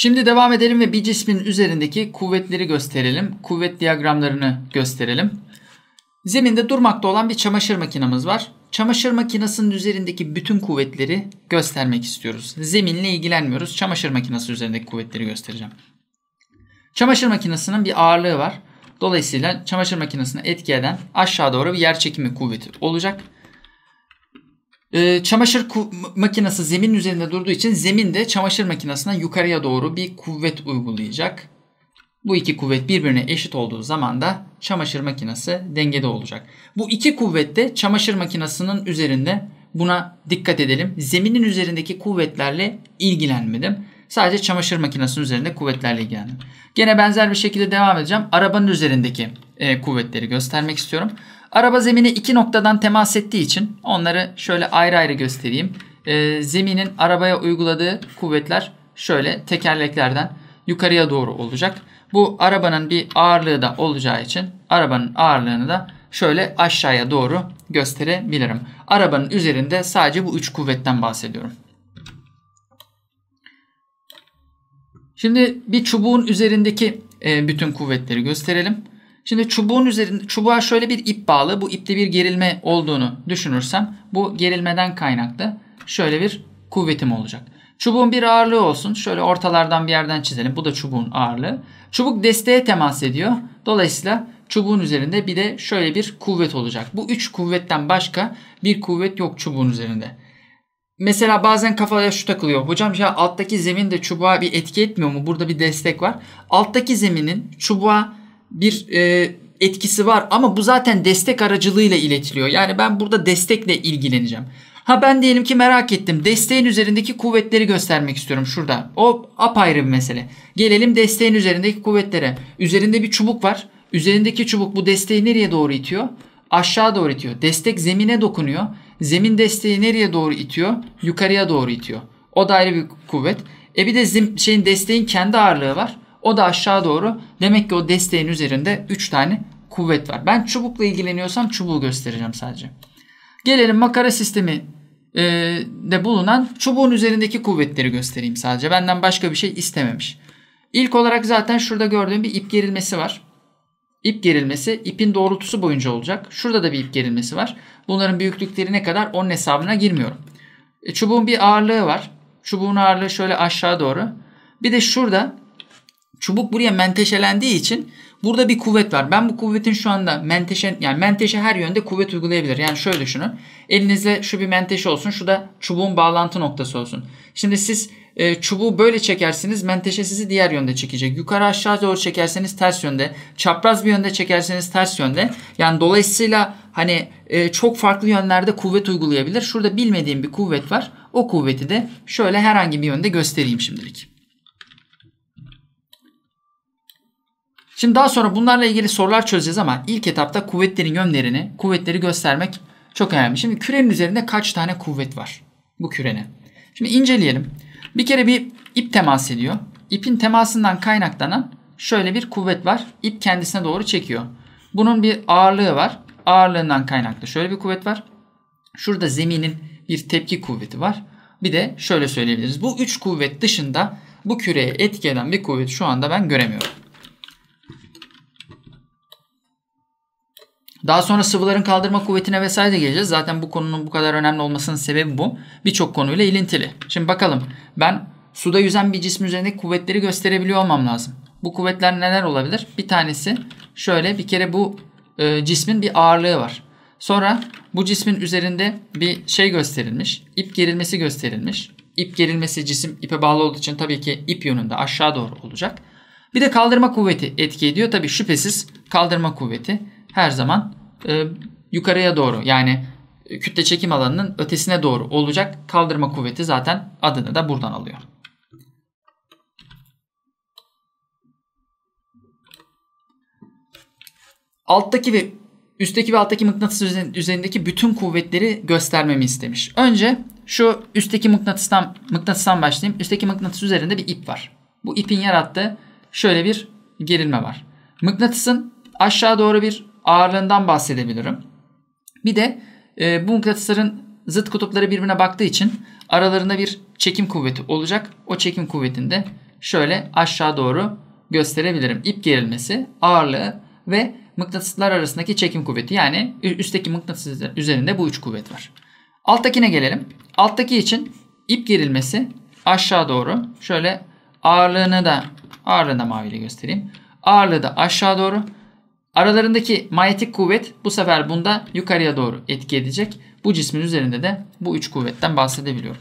Şimdi devam edelim ve bir cismin üzerindeki kuvvetleri gösterelim. Kuvvet diyagramlarını gösterelim. Zeminde durmakta olan bir çamaşır makinamız var. Çamaşır makinesinin üzerindeki bütün kuvvetleri göstermek istiyoruz. Zeminle ilgilenmiyoruz. Çamaşır makinesi üzerindeki kuvvetleri göstereceğim. Çamaşır makinesinin bir ağırlığı var. Dolayısıyla çamaşır makinesine etki eden aşağı doğru bir yer çekimi kuvveti olacak. E, çamaşır makinesi zemin üzerinde durduğu için zemin de çamaşır makinesinden yukarıya doğru bir kuvvet uygulayacak. Bu iki kuvvet birbirine eşit olduğu zaman da çamaşır makinesi dengede olacak. Bu iki kuvvet de çamaşır makinesinin üzerinde buna dikkat edelim. Zeminin üzerindeki kuvvetlerle ilgilenmedim. Sadece çamaşır makinesinin üzerinde kuvvetlerle ilgilendim. Gene benzer bir şekilde devam edeceğim. Arabanın üzerindeki e, kuvvetleri göstermek istiyorum. Araba zemini iki noktadan temas ettiği için onları şöyle ayrı ayrı göstereyim. Ee, zeminin arabaya uyguladığı kuvvetler şöyle tekerleklerden yukarıya doğru olacak. Bu arabanın bir ağırlığı da olacağı için arabanın ağırlığını da şöyle aşağıya doğru gösterebilirim. Arabanın üzerinde sadece bu üç kuvvetten bahsediyorum. Şimdi bir çubuğun üzerindeki e, bütün kuvvetleri gösterelim. Şimdi çubuğun üzerinde çubuğa şöyle bir ip bağlı. Bu ipte bir gerilme olduğunu düşünürsem bu gerilmeden kaynaklı şöyle bir kuvvetim olacak. Çubuğun bir ağırlığı olsun. Şöyle ortalardan bir yerden çizelim. Bu da çubuğun ağırlığı. Çubuk desteğe temas ediyor. Dolayısıyla çubuğun üzerinde bir de şöyle bir kuvvet olacak. Bu üç kuvvetten başka bir kuvvet yok çubuğun üzerinde. Mesela bazen kafaya şu takılıyor. Hocam ya alttaki zemin de çubuğa bir etki etmiyor mu? Burada bir destek var. Alttaki zeminin çubuğa bir e, etkisi var ama bu zaten destek aracılığıyla iletiliyor. Yani ben burada destekle ilgileneceğim. Ha ben diyelim ki merak ettim. Desteğin üzerindeki kuvvetleri göstermek istiyorum şurada. O apayrı bir mesele. Gelelim desteğin üzerindeki kuvvetlere. Üzerinde bir çubuk var. Üzerindeki çubuk bu desteği nereye doğru itiyor? Aşağı doğru itiyor. Destek zemine dokunuyor. Zemin desteği nereye doğru itiyor? Yukarıya doğru itiyor. O da ayrı bir kuvvet. E bir de zim, şeyin desteğin kendi ağırlığı var. O da aşağı doğru. Demek ki o desteğin üzerinde 3 tane kuvvet var. Ben çubukla ilgileniyorsam çubuğu göstereceğim sadece. Gelelim makara sistemi e, de bulunan çubuğun üzerindeki kuvvetleri göstereyim sadece. Benden başka bir şey istememiş. İlk olarak zaten şurada gördüğüm bir ip gerilmesi var. İp gerilmesi ipin doğrultusu boyunca olacak. Şurada da bir ip gerilmesi var. Bunların büyüklükleri ne kadar onun hesabına girmiyorum. E, çubuğun bir ağırlığı var. Çubuğun ağırlığı şöyle aşağı doğru. Bir de şurada Çubuk buraya menteşelendiği için burada bir kuvvet var. Ben bu kuvvetin şu anda menteşe yani menteşe her yönde kuvvet uygulayabilir. Yani şöyle düşünün. elinizde şu bir menteşe olsun. Şu da çubuğun bağlantı noktası olsun. Şimdi siz e, çubuğu böyle çekersiniz menteşe sizi diğer yönde çekecek. Yukarı aşağı doğru çekerseniz ters yönde. Çapraz bir yönde çekerseniz ters yönde. Yani dolayısıyla hani e, çok farklı yönlerde kuvvet uygulayabilir. Şurada bilmediğim bir kuvvet var. O kuvveti de şöyle herhangi bir yönde göstereyim şimdilik. Şimdi daha sonra bunlarla ilgili sorular çözeceğiz ama ilk etapta kuvvetlerin yönlerini, kuvvetleri göstermek çok önemli. Şimdi kürenin üzerinde kaç tane kuvvet var? Bu kürene? Şimdi inceleyelim. Bir kere bir ip temas ediyor. İpin temasından kaynaklanan şöyle bir kuvvet var. İp kendisine doğru çekiyor. Bunun bir ağırlığı var. Ağırlığından kaynaklı şöyle bir kuvvet var. Şurada zeminin bir tepki kuvveti var. Bir de şöyle söyleyebiliriz. Bu üç kuvvet dışında bu küreye etki eden bir kuvvet şu anda ben göremiyorum. Daha sonra sıvıların kaldırma kuvvetine vesaire de geleceğiz. Zaten bu konunun bu kadar önemli olmasının sebebi bu. Birçok konuyla ilintili. Şimdi bakalım ben suda yüzen bir cismin üzerinde kuvvetleri gösterebiliyor olmam lazım. Bu kuvvetler neler olabilir? Bir tanesi şöyle bir kere bu e, cismin bir ağırlığı var. Sonra bu cismin üzerinde bir şey gösterilmiş. İp gerilmesi gösterilmiş. İp gerilmesi cisim ipe bağlı olduğu için tabii ki ip yönünde aşağı doğru olacak. Bir de kaldırma kuvveti etki ediyor. Tabii şüphesiz kaldırma kuvveti her zaman e, yukarıya doğru yani kütle çekim alanının ötesine doğru olacak kaldırma kuvveti zaten adını da buradan alıyor. Alttaki ve üstteki ve alttaki mıknatıs üzerindeki bütün kuvvetleri göstermemi istemiş. Önce şu üstteki mıknatıstan, mıknatıstan başlayayım. Üstteki mıknatıs üzerinde bir ip var. Bu ipin yarattığı şöyle bir gerilme var. Mıknatısın aşağı doğru bir ağırlığından bahsedebilirim. Bir de e, bu mıknatısların zıt kutupları birbirine baktığı için aralarında bir çekim kuvveti olacak. O çekim kuvvetini de şöyle aşağı doğru gösterebilirim. İp gerilmesi, ağırlığı ve mıknatıslar arasındaki çekim kuvveti. Yani üstteki mıknatıs üzerinde bu üç kuvvet var. Alttakine gelelim. Alttaki için ip gerilmesi aşağı doğru. Şöyle ağırlığını da ağırlığını da maviyle göstereyim. Ağırlığı da aşağı doğru. Aralarındaki manyetik kuvvet bu sefer bunda yukarıya doğru etki edecek. Bu cismin üzerinde de bu üç kuvvetten bahsedebiliyorum.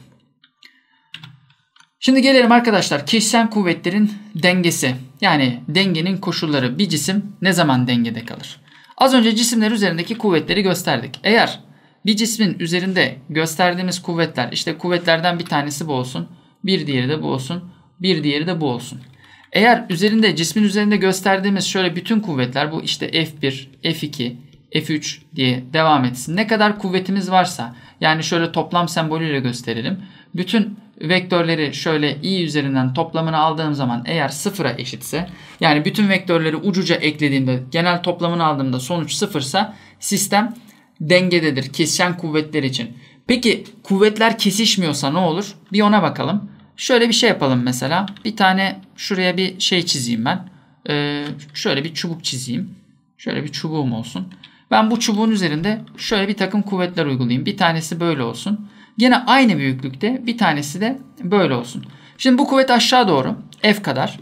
Şimdi gelelim arkadaşlar kişisel kuvvetlerin dengesi. Yani dengenin koşulları bir cisim ne zaman dengede kalır? Az önce cisimler üzerindeki kuvvetleri gösterdik. Eğer bir cismin üzerinde gösterdiğimiz kuvvetler işte kuvvetlerden bir tanesi bu olsun. Bir diğeri de bu olsun. Bir diğeri de bu olsun. Eğer üzerinde cismin üzerinde gösterdiğimiz şöyle bütün kuvvetler bu işte F1, F2, F3 diye devam etsin. Ne kadar kuvvetimiz varsa yani şöyle toplam sembolüyle gösterelim. Bütün vektörleri şöyle i üzerinden toplamını aldığım zaman eğer sıfıra eşitse yani bütün vektörleri ucuca eklediğimde genel toplamını aldığımda sonuç sıfırsa sistem dengededir kesişen kuvvetler için. Peki kuvvetler kesişmiyorsa ne olur? Bir ona bakalım. Şöyle bir şey yapalım mesela. Bir tane şuraya bir şey çizeyim ben. Ee, şöyle bir çubuk çizeyim. Şöyle bir çubuğum olsun. Ben bu çubuğun üzerinde şöyle bir takım kuvvetler uygulayayım. Bir tanesi böyle olsun. Gene aynı büyüklükte bir tanesi de böyle olsun. Şimdi bu kuvvet aşağı doğru F kadar.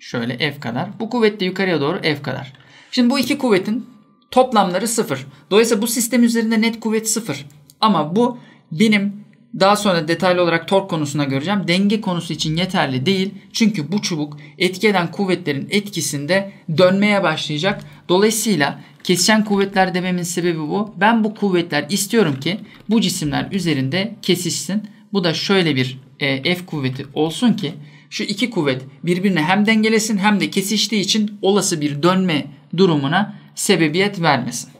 Şöyle F kadar. Bu kuvvet de yukarıya doğru F kadar. Şimdi bu iki kuvvetin toplamları sıfır. Dolayısıyla bu sistem üzerinde net kuvvet sıfır. Ama bu benim daha sonra detaylı olarak tork konusuna göreceğim. Denge konusu için yeterli değil. Çünkü bu çubuk etki eden kuvvetlerin etkisinde dönmeye başlayacak. Dolayısıyla kesişen kuvvetler dememin sebebi bu. Ben bu kuvvetler istiyorum ki bu cisimler üzerinde kesişsin. Bu da şöyle bir e, F kuvveti olsun ki şu iki kuvvet birbirine hem dengelesin hem de kesiştiği için olası bir dönme durumuna sebebiyet vermesin.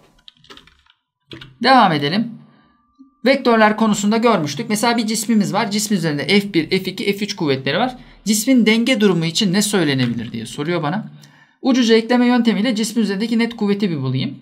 Devam edelim. Vektörler konusunda görmüştük. Mesela bir cismimiz var. Cismin üzerinde F1, F2, F3 kuvvetleri var. Cismin denge durumu için ne söylenebilir diye soruyor bana. Ucuca ekleme yöntemiyle cismin üzerindeki net kuvveti bir bulayım.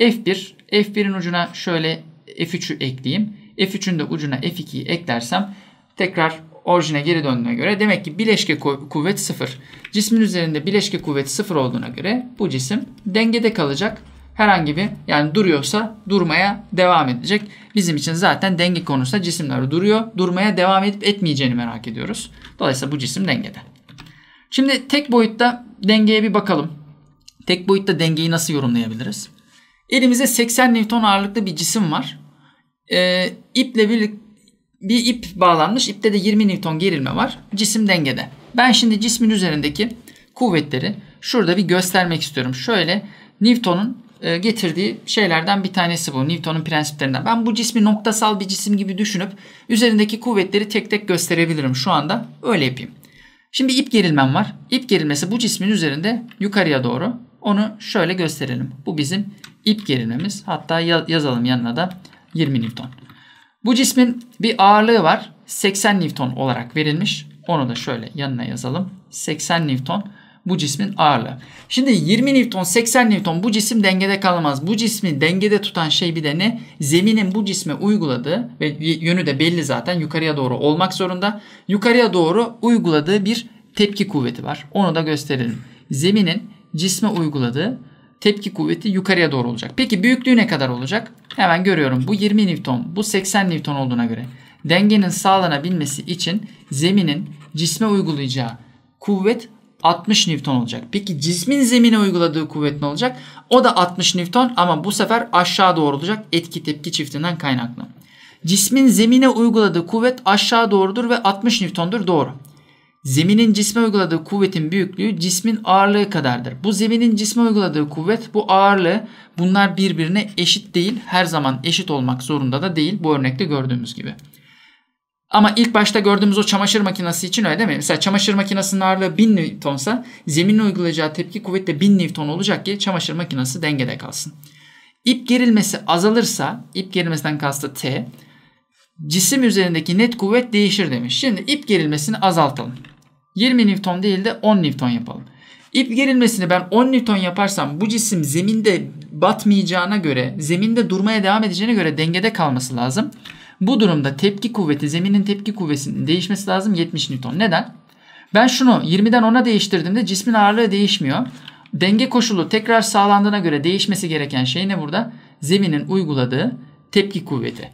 F1, F1'in ucuna şöyle F3'ü ekleyeyim. F3'ün de ucuna F2'yi eklersem tekrar orijine geri döndüğüne göre demek ki bileşke kuvvet sıfır. Cismin üzerinde bileşke kuvvet sıfır olduğuna göre bu cisim dengede kalacak herhangi bir yani duruyorsa durmaya devam edecek. Bizim için zaten denge konusunda cisimler duruyor. Durmaya devam edip etmeyeceğini merak ediyoruz. Dolayısıyla bu cisim dengede. Şimdi tek boyutta dengeye bir bakalım. Tek boyutta dengeyi nasıl yorumlayabiliriz? Elimizde 80 Newton ağırlıklı bir cisim var. Ee, iple birlikte bir ip bağlanmış. İpte de 20 Newton gerilme var. Cisim dengede. Ben şimdi cismin üzerindeki kuvvetleri şurada bir göstermek istiyorum. Şöyle Newton'un e, getirdiği şeylerden bir tanesi bu. Newton'un prensiplerinden. Ben bu cismi noktasal bir cisim gibi düşünüp üzerindeki kuvvetleri tek tek gösterebilirim şu anda. Öyle yapayım. Şimdi ip gerilmem var. İp gerilmesi bu cismin üzerinde yukarıya doğru. Onu şöyle gösterelim. Bu bizim ip gerilmemiz. Hatta yazalım yanına da 20 Newton. Bu cismin bir ağırlığı var. 80 Newton olarak verilmiş. Onu da şöyle yanına yazalım. 80 Newton bu cismin ağırlığı. Şimdi 20 Newton 80 Newton bu cisim dengede kalamaz. Bu cismi dengede tutan şey bir de ne? Zeminin bu cisme uyguladığı ve yönü de belli zaten yukarıya doğru olmak zorunda. Yukarıya doğru uyguladığı bir tepki kuvveti var. Onu da gösterelim. Zeminin cisme uyguladığı tepki kuvveti yukarıya doğru olacak. Peki büyüklüğü ne kadar olacak? Hemen görüyorum. Bu 20 Newton, bu 80 Newton olduğuna göre dengenin sağlanabilmesi için zeminin cisme uygulayacağı kuvvet 60 Newton olacak. Peki cismin zemine uyguladığı kuvvet ne olacak? O da 60 Newton ama bu sefer aşağı doğru olacak etki tepki çiftinden kaynaklı. Cismin zemine uyguladığı kuvvet aşağı doğrudur ve 60 Newton'dur doğru. Zeminin cisme uyguladığı kuvvetin büyüklüğü cismin ağırlığı kadardır. Bu zeminin cisme uyguladığı kuvvet bu ağırlığı bunlar birbirine eşit değil her zaman eşit olmak zorunda da değil bu örnekte gördüğümüz gibi. Ama ilk başta gördüğümüz o çamaşır makinesi için öyle değil mi? Mesela çamaşır makinesinin ağırlığı 1000 Newton'sa zeminin uygulayacağı tepki kuvvet de 1000 Newton olacak ki çamaşır makinesi dengede kalsın. İp gerilmesi azalırsa, ip gerilmesinden kastı T, cisim üzerindeki net kuvvet değişir demiş. Şimdi ip gerilmesini azaltalım. 20 Newton değil de 10 Newton yapalım. İp gerilmesini ben 10 Newton yaparsam bu cisim zeminde batmayacağına göre, zeminde durmaya devam edeceğine göre dengede kalması lazım. Bu durumda tepki kuvveti, zeminin tepki kuvvetinin değişmesi lazım 70 Newton. Neden? Ben şunu 20'den 10'a değiştirdiğimde cismin ağırlığı değişmiyor. Denge koşulu tekrar sağlandığına göre değişmesi gereken şey ne burada? Zeminin uyguladığı tepki kuvveti.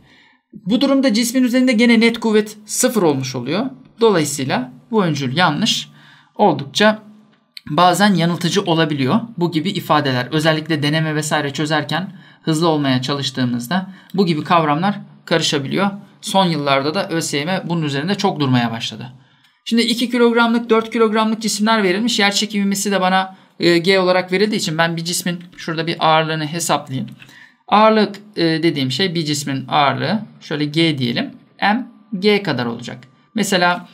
Bu durumda cismin üzerinde gene net kuvvet sıfır olmuş oluyor. Dolayısıyla bu öncül yanlış. Oldukça bazen yanıltıcı olabiliyor. Bu gibi ifadeler özellikle deneme vesaire çözerken hızlı olmaya çalıştığımızda bu gibi kavramlar karışabiliyor. Son yıllarda da ÖSYM bunun üzerinde çok durmaya başladı. Şimdi 2 kilogramlık 4 kilogramlık cisimler verilmiş. Yerçekim ivmesi de bana e, G olarak verildiği için ben bir cismin şurada bir ağırlığını hesaplayayım. Ağırlık e, dediğim şey bir cismin ağırlığı. Şöyle G diyelim. M G kadar olacak. Mesela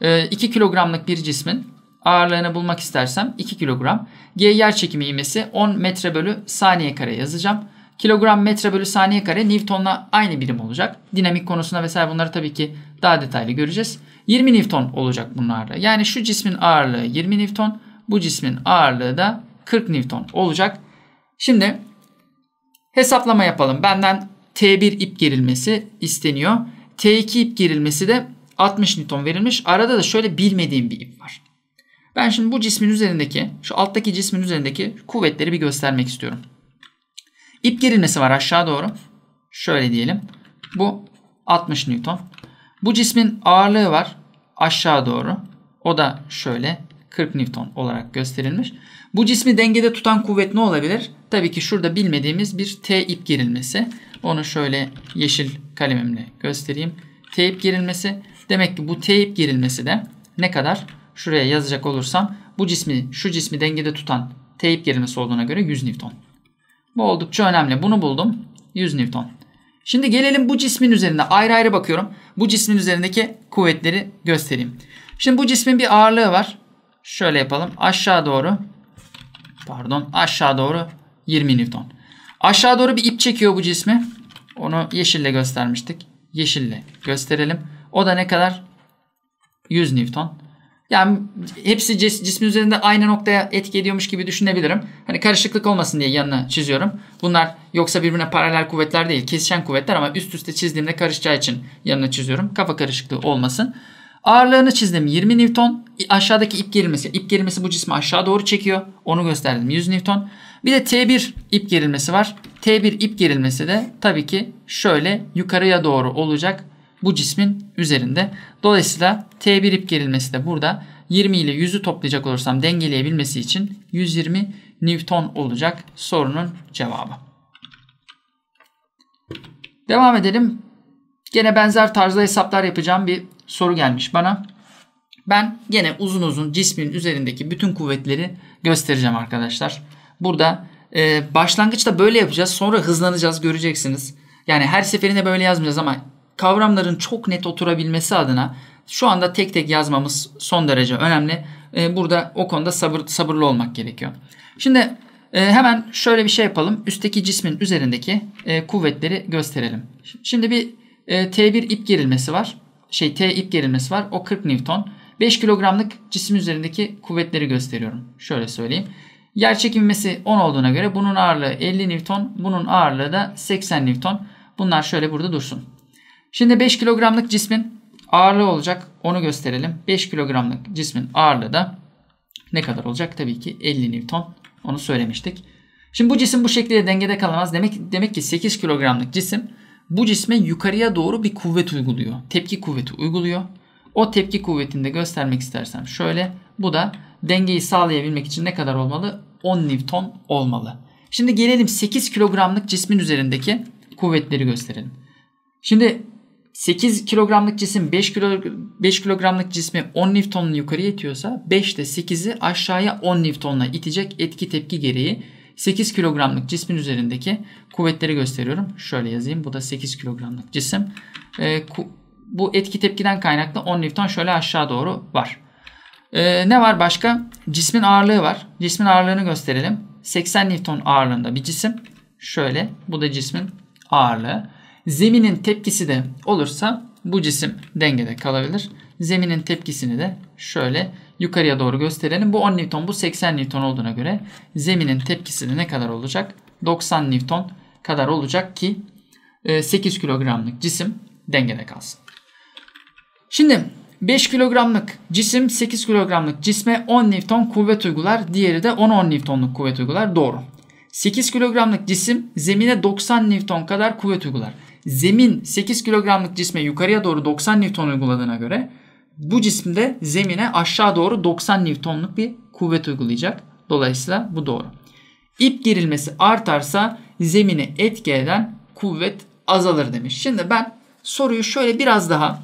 e, 2 kilogramlık bir cismin ağırlığını bulmak istersem 2 kilogram. G yer çekimi ivmesi 10 metre bölü saniye kare yazacağım kilogram metre bölü saniye kare Newton'la aynı birim olacak. Dinamik konusunda vesaire bunları tabii ki daha detaylı göreceğiz. 20 Newton olacak bunlarla. Yani şu cismin ağırlığı 20 Newton, bu cismin ağırlığı da 40 Newton olacak. Şimdi hesaplama yapalım. Benden T1 ip gerilmesi isteniyor. T2 ip gerilmesi de 60 Newton verilmiş. Arada da şöyle bilmediğim bir ip var. Ben şimdi bu cismin üzerindeki, şu alttaki cismin üzerindeki kuvvetleri bir göstermek istiyorum. İp gerilmesi var aşağı doğru. Şöyle diyelim. Bu 60 Newton. Bu cismin ağırlığı var aşağı doğru. O da şöyle 40 Newton olarak gösterilmiş. Bu cismi dengede tutan kuvvet ne olabilir? Tabii ki şurada bilmediğimiz bir T ip gerilmesi. Onu şöyle yeşil kalemimle göstereyim. T ip gerilmesi. Demek ki bu T ip gerilmesi de ne kadar? Şuraya yazacak olursam bu cismi şu cismi dengede tutan T ip gerilmesi olduğuna göre 100 Newton. Bu oldukça önemli. Bunu buldum. 100 Newton. Şimdi gelelim bu cismin üzerinde. Ayrı ayrı bakıyorum. Bu cismin üzerindeki kuvvetleri göstereyim. Şimdi bu cismin bir ağırlığı var. Şöyle yapalım. Aşağı doğru. Pardon. Aşağı doğru 20 Newton. Aşağı doğru bir ip çekiyor bu cismi. Onu yeşille göstermiştik. Yeşille gösterelim. O da ne kadar? 100 Newton. Yani hepsi cismin üzerinde aynı noktaya etki ediyormuş gibi düşünebilirim. Hani karışıklık olmasın diye yanına çiziyorum. Bunlar yoksa birbirine paralel kuvvetler değil. Kesişen kuvvetler ama üst üste çizdiğimde karışacağı için yanına çiziyorum. Kafa karışıklığı olmasın. Ağırlığını çizdim 20 Newton. Aşağıdaki ip gerilmesi. İp gerilmesi bu cismi aşağı doğru çekiyor. Onu gösterdim 100 Newton. Bir de T1 ip gerilmesi var. T1 ip gerilmesi de tabii ki şöyle yukarıya doğru olacak bu cismin üzerinde. Dolayısıyla T1 ip gerilmesi de burada 20 ile 100'ü toplayacak olursam dengeleyebilmesi için 120 Newton olacak sorunun cevabı. Devam edelim. Gene benzer tarzda hesaplar yapacağım bir soru gelmiş bana. Ben gene uzun uzun cismin üzerindeki bütün kuvvetleri göstereceğim arkadaşlar. Burada e, başlangıçta böyle yapacağız. Sonra hızlanacağız göreceksiniz. Yani her seferinde böyle yazmayacağız ama kavramların çok net oturabilmesi adına şu anda tek tek yazmamız son derece önemli. E, burada o konuda sabır, sabırlı olmak gerekiyor. Şimdi e, hemen şöyle bir şey yapalım. Üstteki cismin üzerindeki e, kuvvetleri gösterelim. Şimdi bir e, T1 ip gerilmesi var. Şey T ip gerilmesi var. O 40 Newton. 5 kilogramlık cisim üzerindeki kuvvetleri gösteriyorum. Şöyle söyleyeyim. Yer çekilmesi 10 olduğuna göre bunun ağırlığı 50 Newton. Bunun ağırlığı da 80 Newton. Bunlar şöyle burada dursun. Şimdi 5 kilogramlık cismin ağırlığı olacak. Onu gösterelim. 5 kilogramlık cismin ağırlığı da ne kadar olacak? Tabii ki 50 Newton. Onu söylemiştik. Şimdi bu cisim bu şekilde dengede kalamaz. Demek demek ki 8 kilogramlık cisim bu cisme yukarıya doğru bir kuvvet uyguluyor. Tepki kuvveti uyguluyor. O tepki kuvvetini de göstermek istersem şöyle. Bu da dengeyi sağlayabilmek için ne kadar olmalı? 10 Newton olmalı. Şimdi gelelim 8 kilogramlık cismin üzerindeki kuvvetleri gösterelim. Şimdi 8 kilogramlık cisim 5, kilo, 5 kilogramlık cismi 10 newton'un yukarı itiyorsa 5 de 8'i aşağıya 10 Newton'la itecek etki tepki gereği 8 kilogramlık cismin üzerindeki kuvvetleri gösteriyorum. Şöyle yazayım. Bu da 8 kilogramlık cisim. E, bu etki tepkiden kaynaklı 10 Newton şöyle aşağı doğru var. E, ne var başka? Cismin ağırlığı var. Cismin ağırlığını gösterelim. 80 Newton ağırlığında bir cisim. Şöyle. Bu da cismin ağırlığı. Zeminin tepkisi de olursa bu cisim dengede kalabilir. Zeminin tepkisini de şöyle yukarıya doğru gösterelim. Bu 10 Newton, bu 80 Newton olduğuna göre zeminin tepkisi de ne kadar olacak? 90 Newton kadar olacak ki 8 e, kilogramlık cisim dengede kalsın. Şimdi 5 kilogramlık cisim 8 kilogramlık cisme 10 Newton kuvvet uygular. Diğeri de 10-10 Newtonluk kuvvet uygular. Doğru. 8 kilogramlık cisim zemine 90 Newton kadar kuvvet uygular zemin 8 kilogramlık cisme yukarıya doğru 90 Newton uyguladığına göre bu cisimde zemine aşağı doğru 90 Newton'luk bir kuvvet uygulayacak. Dolayısıyla bu doğru. İp gerilmesi artarsa zemini etki eden kuvvet azalır demiş. Şimdi ben soruyu şöyle biraz daha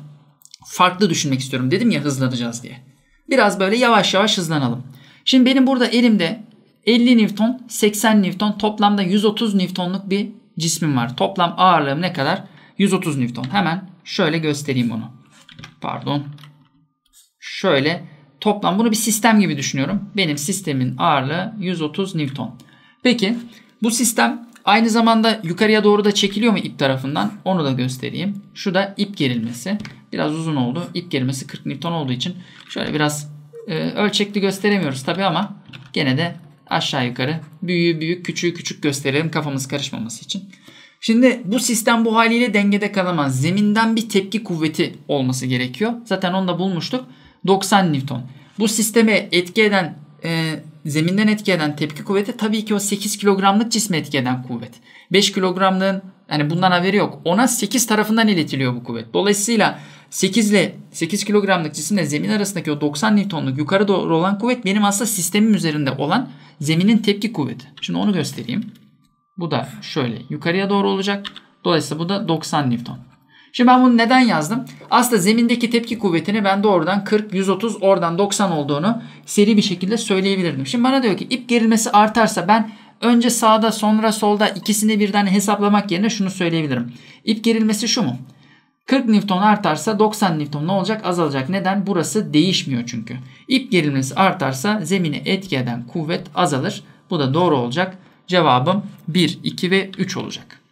farklı düşünmek istiyorum. Dedim ya hızlanacağız diye. Biraz böyle yavaş yavaş hızlanalım. Şimdi benim burada elimde 50 Newton, 80 Newton toplamda 130 Newton'luk bir cismim var. Toplam ağırlığım ne kadar? 130 Newton. Hemen şöyle göstereyim bunu. Pardon. Şöyle toplam bunu bir sistem gibi düşünüyorum. Benim sistemin ağırlığı 130 Newton. Peki bu sistem aynı zamanda yukarıya doğru da çekiliyor mu ip tarafından? Onu da göstereyim. Şu da ip gerilmesi. Biraz uzun oldu. İp gerilmesi 40 Newton olduğu için şöyle biraz e, ölçekli gösteremiyoruz tabi ama gene de aşağı yukarı büyüğü büyük küçüğü küçük gösterelim kafamız karışmaması için. Şimdi bu sistem bu haliyle dengede kalamaz. Zeminden bir tepki kuvveti olması gerekiyor. Zaten onu da bulmuştuk. 90 Newton. Bu sisteme etki eden e, zeminden etki eden tepki kuvveti tabii ki o 8 kilogramlık cisme etki eden kuvvet. 5 kilogramlığın yani bundan haberi yok. Ona 8 tarafından iletiliyor bu kuvvet. Dolayısıyla 8 ile 8 kilogramlık cisimle zemin arasındaki o 90 Newton'luk yukarı doğru olan kuvvet benim aslında sistemim üzerinde olan zeminin tepki kuvveti. Şimdi onu göstereyim. Bu da şöyle yukarıya doğru olacak. Dolayısıyla bu da 90 Newton. Şimdi ben bunu neden yazdım? Aslında zemindeki tepki kuvvetini ben doğrudan 40, 130, oradan 90 olduğunu seri bir şekilde söyleyebilirdim. Şimdi bana diyor ki ip gerilmesi artarsa ben önce sağda sonra solda ikisini birden hesaplamak yerine şunu söyleyebilirim. İp gerilmesi şu mu? 40 Newton artarsa 90 Newton ne olacak? Azalacak. Neden? Burası değişmiyor çünkü. İp gerilmesi artarsa zemini etki eden kuvvet azalır. Bu da doğru olacak. Cevabım 1, 2 ve 3 olacak.